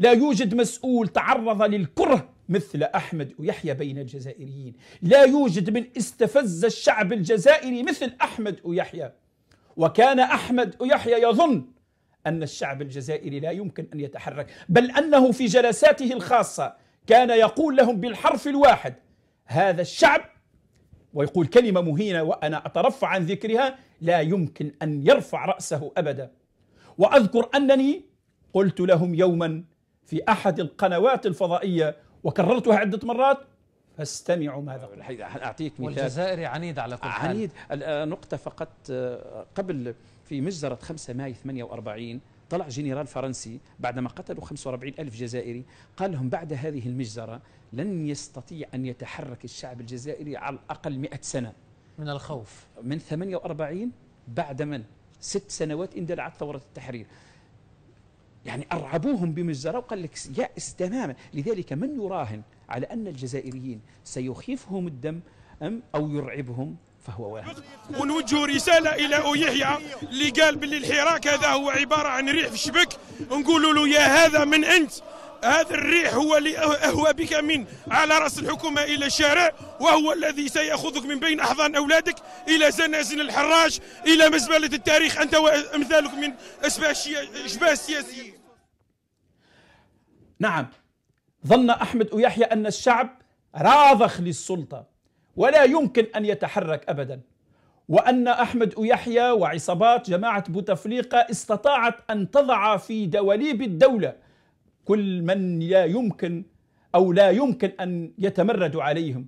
لا يوجد مسؤول تعرض للكره مثل أحمد ويحيى بين الجزائريين لا يوجد من استفز الشعب الجزائري مثل أحمد ويحيى وكان أحمد ويحيى يظن أن الشعب الجزائري لا يمكن أن يتحرك بل أنه في جلساته الخاصة كان يقول لهم بالحرف الواحد هذا الشعب ويقول كلمة مهينة وأنا أترفع عن ذكرها لا يمكن أن يرفع رأسه أبدا وأذكر أنني قلت لهم يوما في أحد القنوات الفضائية وكررتها عدة مرات فاستمعوا ماذا قلت أعطيك مثال والجزائري عنيد على كل حال عنيد آه، نقطة فقط آه، قبل في مجزرة 5 ماي 48 طلع جنرال فرنسي بعدما قتلوا 45 ألف جزائري قال لهم بعد هذه المجزرة لن يستطيع أن يتحرك الشعب الجزائري على الأقل 100 سنة من الخوف من 48 بعد من ست سنوات اندلعت ثورة التحرير يعني أرعبوهم بمجزرة وقال لك يأس تماما لذلك من يراهن على أن الجزائريين سيخيفهم الدم أم أو يرعبهم فهو واحد ونوجه رسالة إلى أو اللي قال باللي الحراك هذا هو عبارة عن ريح في شبك نقول له يا هذا من أنت هذا الريح هو اللي أه- أهوى بك من على رأس الحكومة إلى الشارع وهو الذي سيأخذك من بين أحضان أولادك إلى زنازين الحراج إلى مزبلة التاريخ أنت وأمثالك من أشباه السياسيين نعم ظن أحمد ويحيى أن الشعب راضخ للسلطة ولا يمكن أن يتحرك أبدا وأن أحمد ويحيى وعصابات جماعة بوتفليقة استطاعت أن تضع في دواليب الدولة كل من لا يمكن أو لا يمكن أن يتمرد عليهم